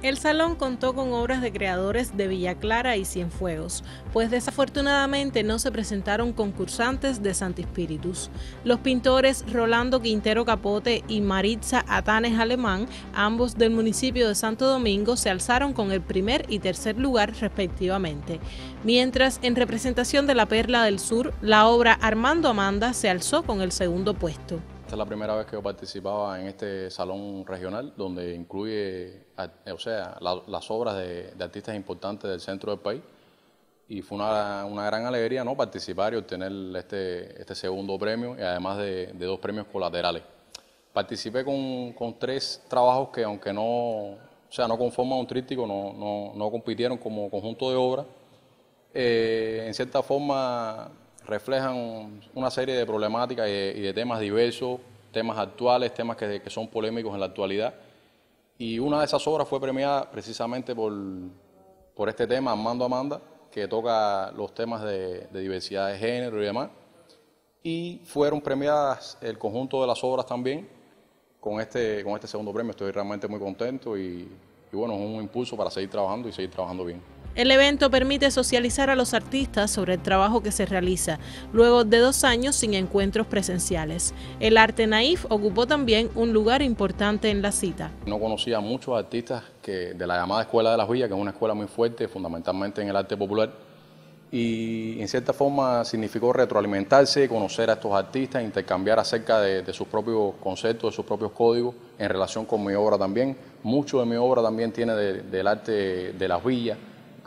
El salón contó con obras de creadores de Villa Clara y Cienfuegos, pues desafortunadamente no se presentaron concursantes de Santi Spiritus. Los pintores Rolando Quintero Capote y Maritza Atanes Alemán, ambos del municipio de Santo Domingo, se alzaron con el primer y tercer lugar respectivamente. Mientras, en representación de La Perla del Sur, la obra Armando Amanda se alzó con el segundo puesto. Esta es la primera vez que yo participaba en este salón regional, donde incluye, o sea, las obras de, artistas importantes del centro del país. Y fue una, gran alegría ¿no? participar y obtener este, este segundo premio, y además de, dos premios colaterales. Participé con, tres trabajos que, aunque no, o sea, no conforman un tríptico, no, no, no compitieron como conjunto de obras, eh, en cierta forma reflejan una serie de problemáticas y de, temas diversos, temas actuales, temas que, son polémicos en la actualidad. Y una de esas obras fue premiada precisamente por, por este tema, Armando Amanda, que toca los temas de, diversidad de género y demás. Y fueron premiadas el conjunto de las obras también con este, con este segundo premio. Estoy realmente muy contento y, y bueno, es un impulso para seguir trabajando y seguir trabajando bien. El evento permite socializar a los artistas sobre el trabajo que se realiza, luego de dos años sin encuentros presenciales. El arte naif ocupó también un lugar importante en la cita. No conocía a muchos artistas que, de la llamada Escuela de la Villas, que es una escuela muy fuerte, fundamentalmente en el arte popular, y en cierta forma significó retroalimentarse, conocer a estos artistas, intercambiar acerca de, sus propios conceptos, de sus propios códigos, en relación con mi obra también. Mucho de mi obra también tiene del arte de las villas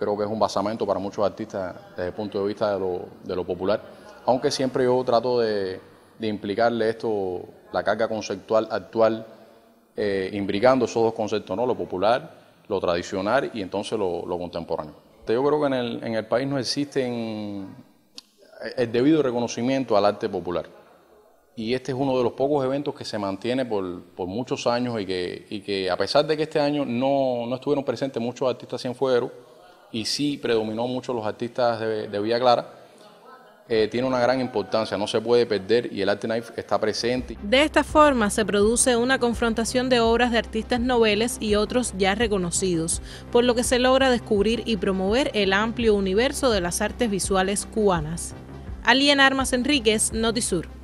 creo que es un basamento para muchos artistas desde el punto de vista de lo, popular, aunque siempre yo trato de, implicarle esto, la carga conceptual actual, eh, imbricando esos dos conceptos, ¿no? lo popular, lo tradicional y entonces lo, contemporáneo. Yo creo que en el, país no existe eh, el debido reconocimiento al arte popular. Y este es uno de los pocos eventos que se mantiene por, muchos años y que, a pesar de que este año no, no estuvieron presentes muchos artistas cienfuegos, y sí predominó mucho los artistas de, Villa Clara, eh, tiene una gran importancia, no se puede perder y el Arte Knife está presente. De esta forma se produce una confrontación de obras de artistas noveles y otros ya reconocidos, por lo que se logra descubrir y promover el amplio universo de las artes visuales cubanas. Alien Armas Enríquez, Notisur.